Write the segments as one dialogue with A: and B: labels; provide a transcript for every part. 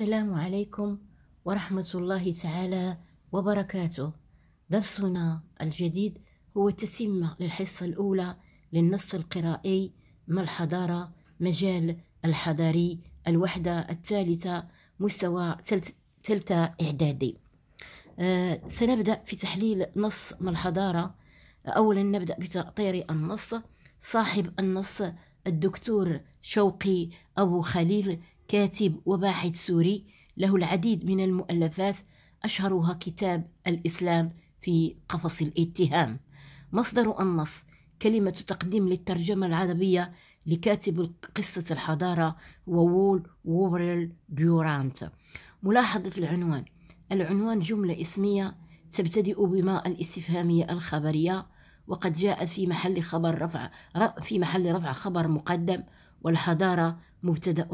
A: السلام عليكم ورحمة الله تعالى وبركاته درسنا الجديد هو تتمة للحصة الأولى للنص القرائي ما الحضارة مجال الحضاري الوحدة الثالثة مستوى تلت إعدادي أه سنبدأ في تحليل نص ما الحضارة أولا نبدأ بتأطير النص صاحب النص الدكتور شوقي أبو خليل كاتب وباحث سوري له العديد من المؤلفات أشهرها كتاب الإسلام في قفص الاتهام مصدر النص كلمة تقديم للترجمة العربية لكاتب قصة الحضارة وول وورل ديورانت ملاحظة العنوان العنوان جملة اسمية تبتدئ بما الاستفهامية الخبرية وقد جاءت في محل خبر رفع في محل رفع خبر مقدم والحضارة مبتدا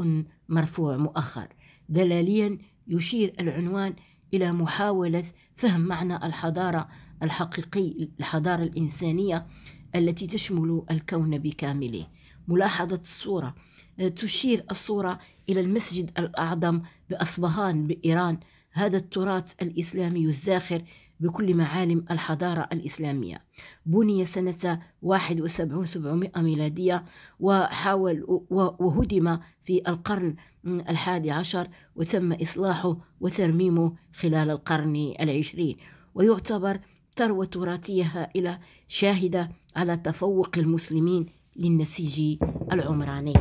A: مرفوع مؤخر دلاليا يشير العنوان الى محاوله فهم معنى الحضاره الحقيقي الحضاره الانسانيه التي تشمل الكون بكامله ملاحظه الصوره آه، تشير الصوره الى المسجد الاعظم باصبهان بايران هذا التراث الاسلامي الزاخر بكل معالم الحضارة الإسلامية بني سنة 71 700 ميلادية وحاول وهدم في القرن الحادي عشر وتم إصلاحه وترميمه خلال القرن العشرين ويعتبر ثروة تراثية هائلة شاهدة على تفوق المسلمين للنسيج العمراني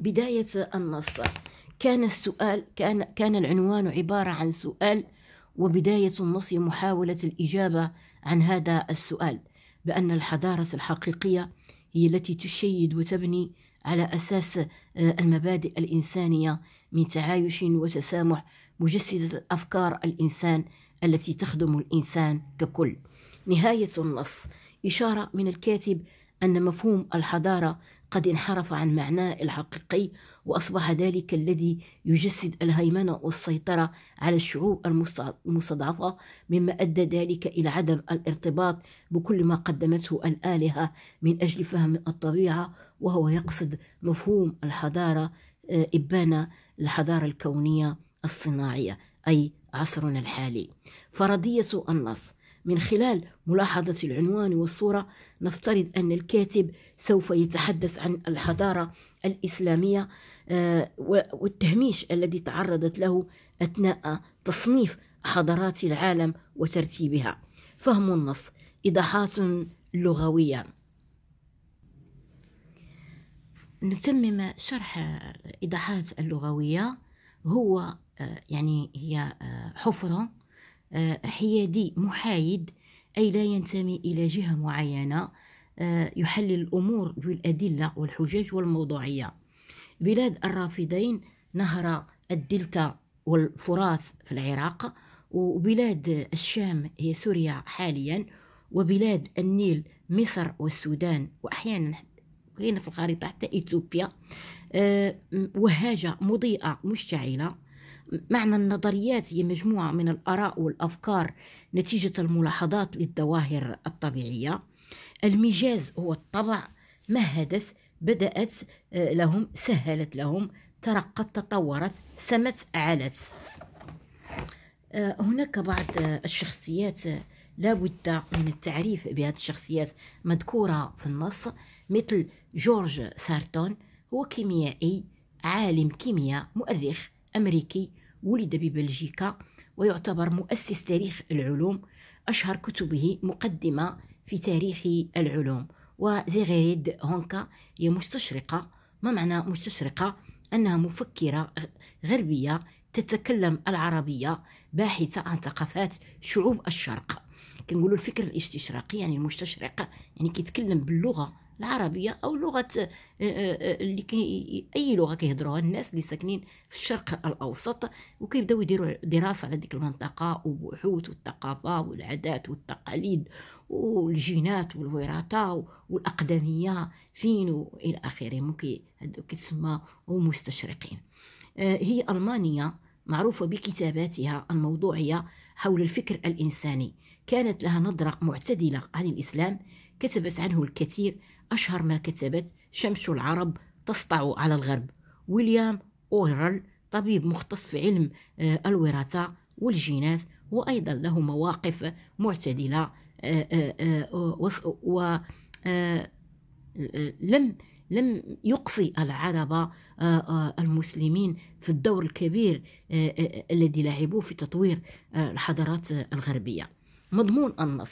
A: بداية النص كان السؤال كان كان العنوان عبارة عن سؤال وبداية النص محاولة الإجابة عن هذا السؤال بأن الحضارة الحقيقية هي التي تشيد وتبني على أساس آه، المبادئ الإنسانية من تعايش وتسامح مجسدة أفكار الإنسان التي تخدم الإنسان ككل نهاية النص إشارة من الكاتب أن مفهوم الحضارة قد انحرف عن معناه الحقيقي وأصبح ذلك الذي يجسد الهيمنة والسيطرة على الشعوب المستضعفة مما أدى ذلك إلى عدم الارتباط بكل ما قدمته الآلهة من أجل فهم الطبيعة وهو يقصد مفهوم الحضارة آه، إبانة الحضارة الكونية الصناعية أي عصرنا الحالي فرضية النص من خلال ملاحظة العنوان والصورة نفترض أن الكاتب سوف يتحدث عن الحضارة الإسلامية آه، والتهميش الذي تعرضت له أثناء تصنيف حضارات العالم وترتيبها فهم النص إيضاحات لغوية نتمم شرح الإيضاحات اللغوية هو آه، يعني هي آه، حفرة حيادي محايد أي لا ينتمي إلى جهة معينة آه، يحلل الأمور بالأدلة الأدلة والحجج والموضوعية بلاد الرافدين نهر الدلتا والفراث في العراق وبلاد الشام هي سوريا حاليا وبلاد النيل مصر والسودان وأحيانا هنا في الخريطة حتى إثيوبيا آه، وهاجة مضيئة مشتعلة معنى النظريات هي مجموعة من الآراء والأفكار نتيجة الملاحظات للظواهر الطبيعية المجاز هو الطبع ما حدث بدأت آه، لهم سهلت لهم ترقت تطورت سمت علت آه، هناك بعض الشخصيات لابد من التعريف بهذه الشخصيات مذكورة في النص مثل جورج سارتون هو كيميائي عالم كيمياء مؤرخ أمريكي ولد ببلجيكا ويعتبر مؤسس تاريخ العلوم أشهر كتبه مقدمة في تاريخ العلوم وزيغيريد هونكا هي مستشرقة ما معنى مستشرقة؟ أنها مفكرة غربية تتكلم العربية باحثة عن ثقافات شعوب الشرق كنقولوا الفكر الاستشراقي يعني المستشرق يعني كيتكلم باللغة العربية أو لغة آه، آه، اللي كي أي لغة كيهضروها الناس اللي ساكنين في الشرق الأوسط وكيبداو يديروا دراسة على ديك المنطقة وبحوث والثقافة والعادات والتقاليد والجينات والوراثه والاقدميه فين والى اخره ممكن كتسمى مستشرقين آه، هي المانيا معروفه بكتاباتها الموضوعيه حول الفكر الانساني كانت لها نظره معتدله عن الاسلام كتبت عنه الكثير اشهر ما كتبت شمس العرب تسطع على الغرب ويليام اورل طبيب مختص في علم آه، الوراثه والجينات وايضا له مواقف معتدله ولم لم يقصي العرب آه، آه، المسلمين في الدور الكبير آه، الذي لعبوه في تطوير الحضارات الغربيه مضمون النص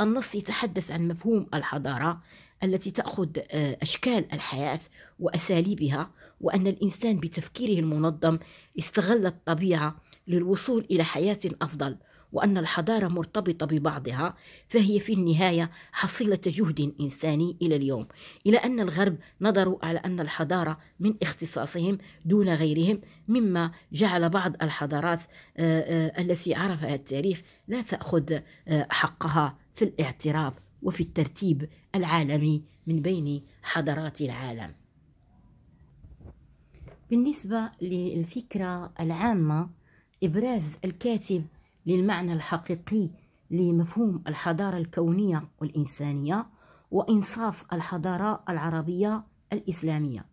A: النص يتحدث عن مفهوم الحضاره التي تاخذ اشكال الحياه واساليبها وان الانسان بتفكيره المنظم استغل الطبيعه للوصول الى حياه افضل وأن الحضارة مرتبطة ببعضها فهي في النهاية حصيلة جهد إنساني إلى اليوم إلى أن الغرب نظروا على أن الحضارة من اختصاصهم دون غيرهم مما جعل بعض الحضارات آه، آه، التي عرفها التاريخ لا تأخذ آه، حقها في الاعتراف وفي الترتيب العالمي من بين حضارات العالم بالنسبة للفكرة العامة إبراز الكاتب للمعنى الحقيقي لمفهوم الحضارة الكونية والإنسانية وإنصاف الحضارة العربية الإسلامية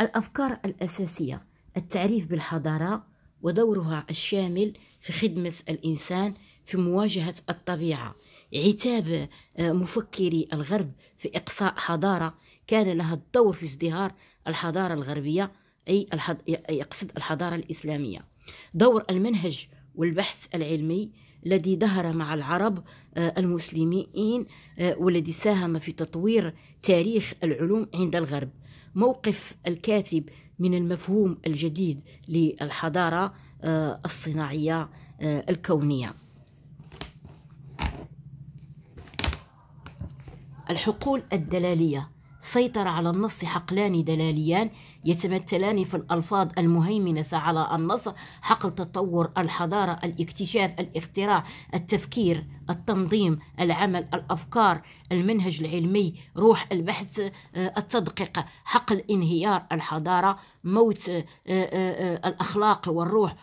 A: الأفكار الأساسية التعريف بالحضارة ودورها الشامل في خدمة الإنسان في مواجهة الطبيعة عتاب آه، مفكري الغرب في إقصاء حضارة كان لها الدور في ازدهار الحضارة الغربية أي يقصد الحضارة الإسلامية دور المنهج والبحث العلمي الذي ظهر مع العرب آه، المسلمين آه، والذي ساهم في تطوير تاريخ العلوم عند الغرب موقف الكاتب من المفهوم الجديد للحضاره آه، الصناعيه الكونيه الحقول الدلاليه سيطر على النص حقلان دلاليان يتمثلان في الألفاظ المهيمنة على النص حقل تطور الحضارة الاكتشاف الاختراع التفكير التنظيم العمل الأفكار المنهج العلمي روح البحث آه، التدقيق حقل انهيار الحضارة موت آه، آه، الأخلاق والروح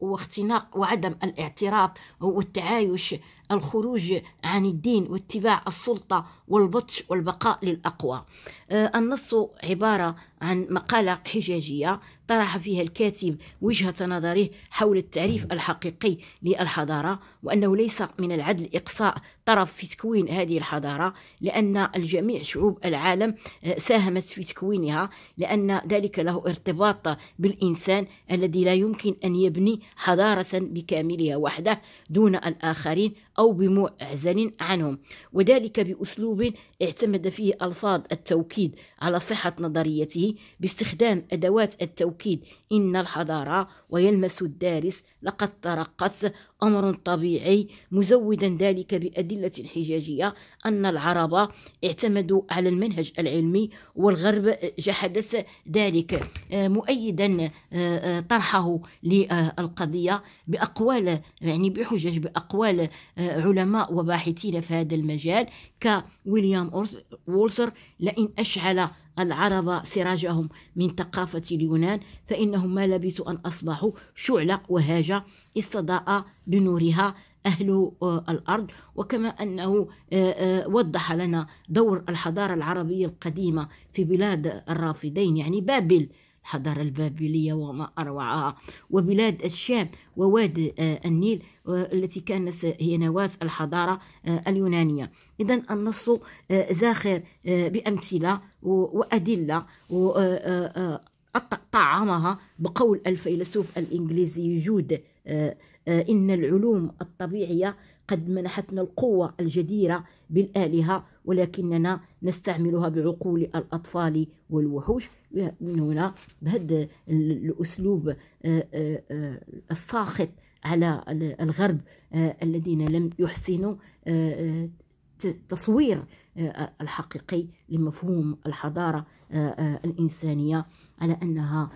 A: واختناق وعدم الاعتراف والتعايش الخروج عن الدين واتباع السلطة والبطش والبقاء للأقوى آه، النص عبارة عن مقالة حجاجية طرح فيها الكاتب وجهة نظره حول التعريف الحقيقي للحضارة وأنه ليس من العدل إقصاء طرف في تكوين هذه الحضارة لأن الجميع شعوب العالم آه، ساهمت في تكوينها لأن ذلك له ارتباط بالإنسان الذي لا يمكن أن يبني حضارة بكاملها وحده دون الآخرين أو بمعزل عنهم وذلك بأسلوب اعتمد فيه ألفاظ التوكيد على صحة نظريته باستخدام أدوات التوكيد التوكيد إن الحضارة ويلمس الدارس لقد ترقت أمر طبيعي مزودا ذلك بأدلة حجاجية أن العرب اعتمدوا على المنهج العلمي والغرب جحدث ذلك آه، مؤيدا آه، آه، طرحه للقضية بأقوال يعني بحجج بأقوال علماء وباحثين في هذا المجال كويليام وولسر لئن أشعل العرب سراجهم من ثقافة اليونان فإنهم ما لبثوا أن أصبحوا شعلة وهاجة استضاء بنورها أهل آه، الأرض وكما أنه آه، آه، وضح لنا دور الحضارة العربية القديمة في بلاد الرافدين يعني بابل الحضارة البابلية وما أروعها وبلاد الشام ووادي النيل التي كانت هي نواة الحضارة اليونانية إذا النص زاخر بأمثلة وأدلة طعمها بقول الفيلسوف الإنجليزي جود آه، آه، إن العلوم الطبيعية قد منحتنا القوة الجديرة بالآلهة ولكننا نستعملها بعقول الأطفال والوحوش من هنا بهذا الأسلوب آه، الساخط على الغرب الذين لم يحسنوا التصوير آه، الحقيقي لمفهوم الحضارة آه، آه، الإنسانية على أنها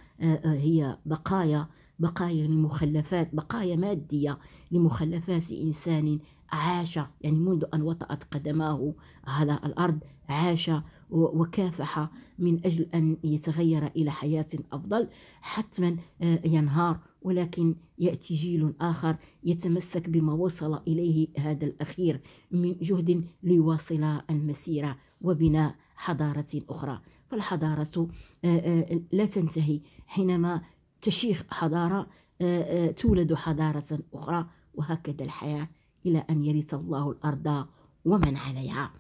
A: هي بقايا بقايا لمخلفات بقايا مادية لمخلفات إنسان عاش يعني منذ أن وطأت قدماه على الأرض عاش وكافح من أجل أن يتغير إلى حياة أفضل حتما آه، ينهار ولكن يأتي جيل آخر يتمسك بما وصل إليه هذا الأخير من جهد ليواصل المسيرة وبناء حضارة أخرى فالحضارة آه، آه، لا تنتهي حينما تشيخ حضارة آه، آه، تولد حضارة أخرى وهكذا الحياة إلى أن يرث الله الأرض ومن عليها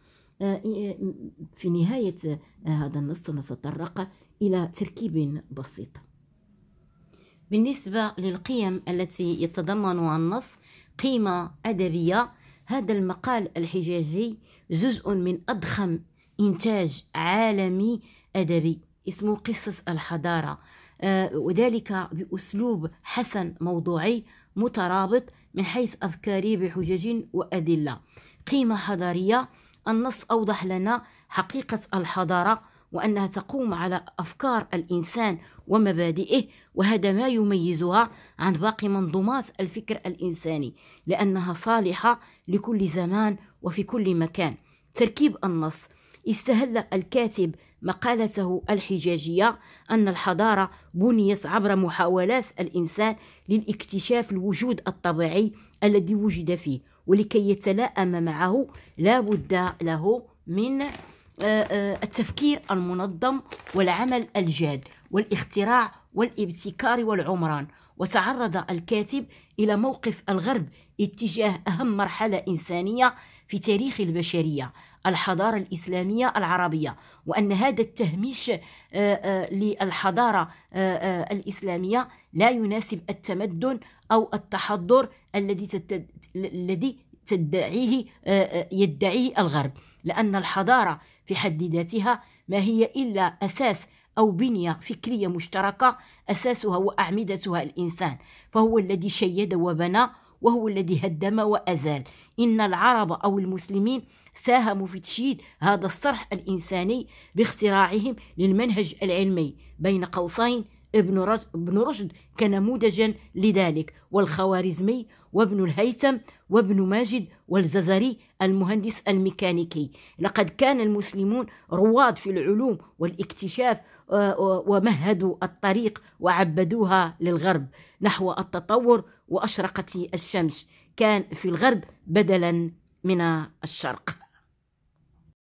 A: آه، في نهاية هذا النص نتطرق إلى تركيب بسيط بالنسبة للقيم التي يتضمنها النص قيمة أدبية هذا المقال الحجازي جزء من أضخم إنتاج عالمي أدبي اسمه قصة الحضارة آه، وذلك بأسلوب حسن موضوعي مترابط من حيث أفكاري بحجج وأدلة قيمة حضارية النص أوضح لنا حقيقة الحضارة وأنها تقوم على أفكار الإنسان ومبادئه وهذا ما يميزها عن باقي منظومات الفكر الإنساني لأنها صالحة لكل زمان وفي كل مكان تركيب النص استهل الكاتب مقالته الحجاجية أن الحضارة بنيت عبر محاولات الإنسان للاكتشاف الوجود الطبيعي الذي وجد فيه ولكي يتلائم معه لا بد له من آه، آه، التفكير المنظم والعمل الجاد والاختراع والابتكار والعمران وتعرض الكاتب إلى موقف الغرب اتجاه أهم مرحلة إنسانية في تاريخ البشرية الحضارة الإسلامية العربية وأن هذا التهميش آه، آه، للحضارة آه، الإسلامية لا يناسب التمدن أو التحضر الذي الذي تدعيه يدعيه الغرب لأن الحضارة في حد ذاتها ما هي إلا أساس أو بنية فكرية مشتركة أساسها وأعمدتها الإنسان فهو الذي شيد وبنى وهو الذي هدم وأزال إن العرب أو المسلمين ساهموا في تشييد هذا الصرح الإنساني باختراعهم للمنهج العلمي بين قوسين ابن رشد كنموذجا لذلك والخوارزمي وابن الهيثم وابن ماجد والززري المهندس الميكانيكي لقد كان المسلمون رواد في العلوم والاكتشاف آه، ومهدوا الطريق وعبدوها للغرب نحو التطور وأشرقت الشمس كان في الغرب بدلا من الشرق